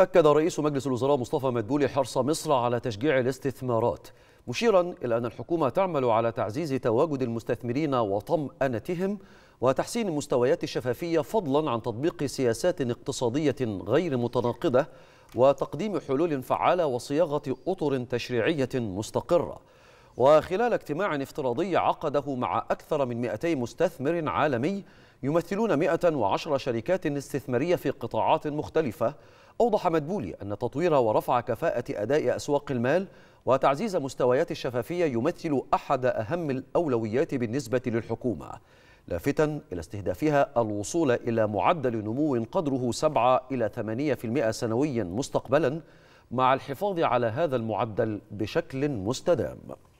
أكد رئيس مجلس الوزراء مصطفى مدبولي حرص مصر على تشجيع الاستثمارات مشيرا إلى أن الحكومة تعمل على تعزيز تواجد المستثمرين وطمأنتهم وتحسين مستويات الشفافية فضلا عن تطبيق سياسات اقتصادية غير متناقضة وتقديم حلول فعالة وصياغة أطر تشريعية مستقرة وخلال اجتماع افتراضي عقده مع أكثر من 200 مستثمر عالمي يمثلون 110 شركات استثمارية في قطاعات مختلفة أوضح مدبولي أن تطوير ورفع كفاءة أداء أسواق المال وتعزيز مستويات الشفافية يمثل أحد أهم الأولويات بالنسبة للحكومة لافتا إلى استهدافها الوصول إلى معدل نمو قدره 7 إلى 8% سنويا مستقبلا مع الحفاظ على هذا المعدل بشكل مستدام